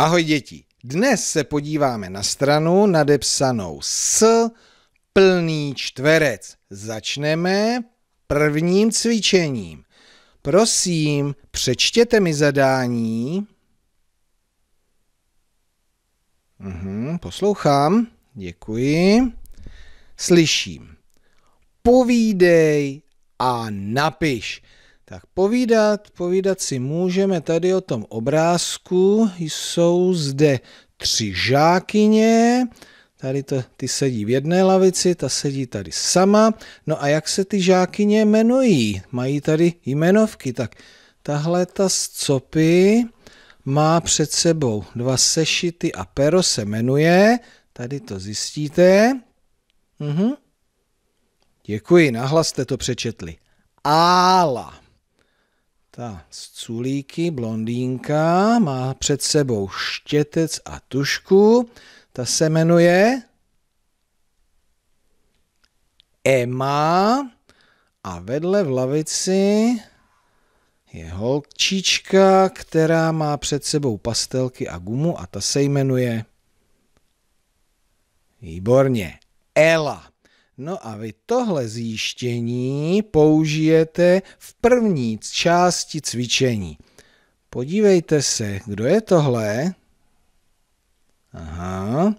Ahoj děti, dnes se podíváme na stranu nadepsanou s plný čtverec. Začneme prvním cvičením. Prosím, přečtěte mi zadání. Uhum, poslouchám, děkuji. Slyším. Povídej a napiš. Tak povídat, povídat si můžeme tady o tom obrázku. Jsou zde tři žákyně, tady to, ty sedí v jedné lavici, ta sedí tady sama. No a jak se ty žákyně jmenují? Mají tady jmenovky, tak tahle ta z copy má před sebou dva sešity a pero se jmenuje, tady to zjistíte. Uhum. Děkuji, nahlas jste to přečetli. Ála. Ta z culíky, blondýnka, má před sebou štětec a tušku. Ta se jmenuje Emma a vedle v lavici je holčička, která má před sebou pastelky a gumu a ta se jmenuje výborně Ela. No a vy tohle zjištění použijete v první části cvičení. Podívejte se, kdo je tohle? Aha.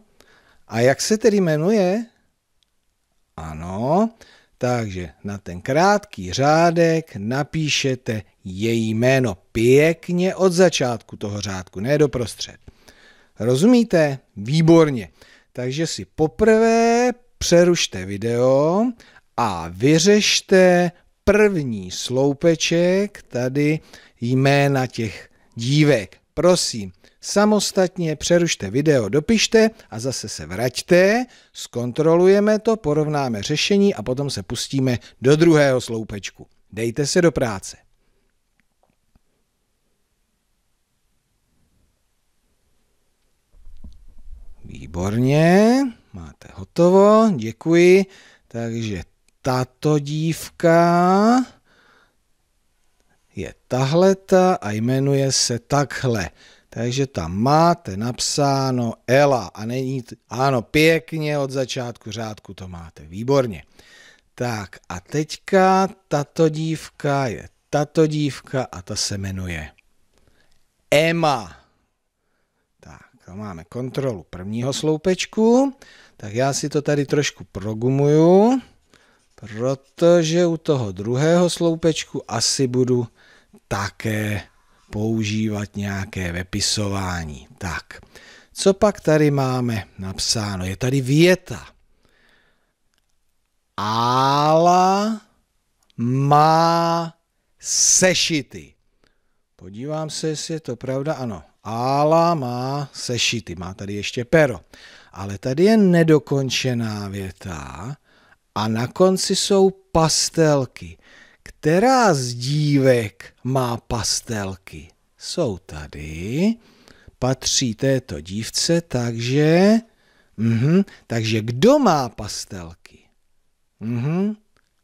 A jak se tedy jmenuje? Ano. Takže na ten krátký řádek napíšete její jméno pěkně od začátku toho řádku, ne doprostřed. Rozumíte? Výborně. Takže si poprvé přerušte video a vyřešte první sloupeček, tady jména těch dívek. Prosím, samostatně přerušte video, dopište a zase se vraťte, zkontrolujeme to, porovnáme řešení a potom se pustíme do druhého sloupečku. Dejte se do práce. Výborně. Máte hotovo, děkuji. Takže tato dívka je tahleta a jmenuje se takhle. Takže tam máte napsáno Ela a není, ano, pěkně od začátku řádku to máte, výborně. Tak a teďka tato dívka je tato dívka a ta se jmenuje Emma. No, máme kontrolu prvního sloupečku, tak já si to tady trošku progumuju, protože u toho druhého sloupečku asi budu také používat nějaké vepisování. Tak, co pak tady máme napsáno? Je tady věta. Ála má sešity. Podívám se, jestli je to pravda. Ano, Ala má sešity, má tady ještě pero. Ale tady je nedokončená věta a na konci jsou pastelky. Která z dívek má pastelky? Jsou tady, patří této dívce, takže... Mhm, takže kdo má pastelky? Mhm,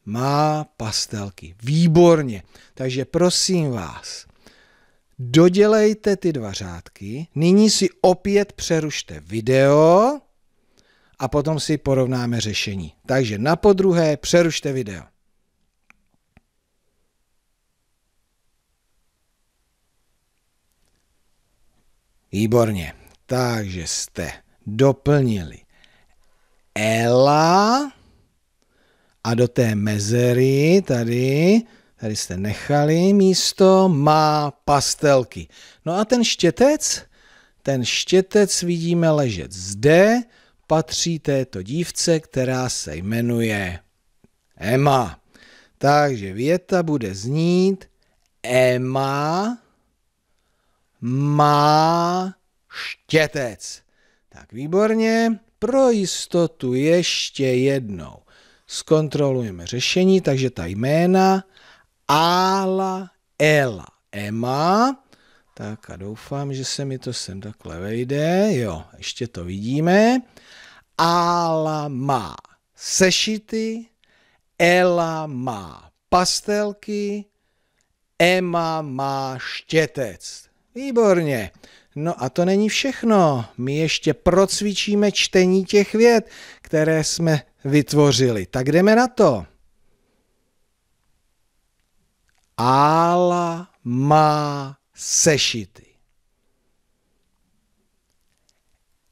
má pastelky. Výborně. Takže prosím vás, dodělejte ty dva řádky, nyní si opět přerušte video a potom si porovnáme řešení. Takže na podruhé přerušte video. Výborně. Takže jste doplnili Ela a do té mezery tady Tady jste nechali místo má pastelky. No a ten štětec? Ten štětec vidíme ležet zde, patří této dívce, která se jmenuje Emma. Takže věta bude znít Emma má štětec. Tak výborně, pro jistotu ještě jednou. Zkontrolujeme řešení, takže ta jména ala, ela, ema. Tak a doufám, že se mi to sem takhle vejde. Jo, ještě to vidíme. Ala má sešity, Ela má pastelky, Ema má štětec. Výborně. No a to není všechno. My ještě procvičíme čtení těch věd, které jsme vytvořili. Tak jdeme na to. Ála má sešity.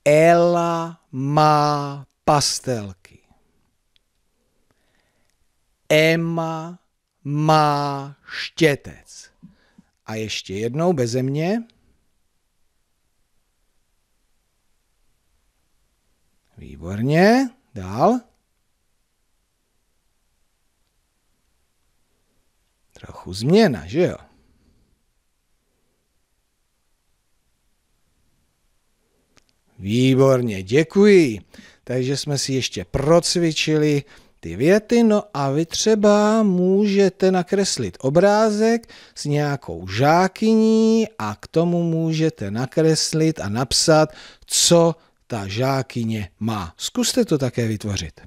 Ela má pastelky. Emma má štětec. A ještě jednou beze mě. Výborně, dál. trochu Změna, že jo? Výborně, děkuji. Takže jsme si ještě procvičili ty věty, no a vy třeba můžete nakreslit obrázek s nějakou žákyní a k tomu můžete nakreslit a napsat, co ta žákyně má. Zkuste to také vytvořit.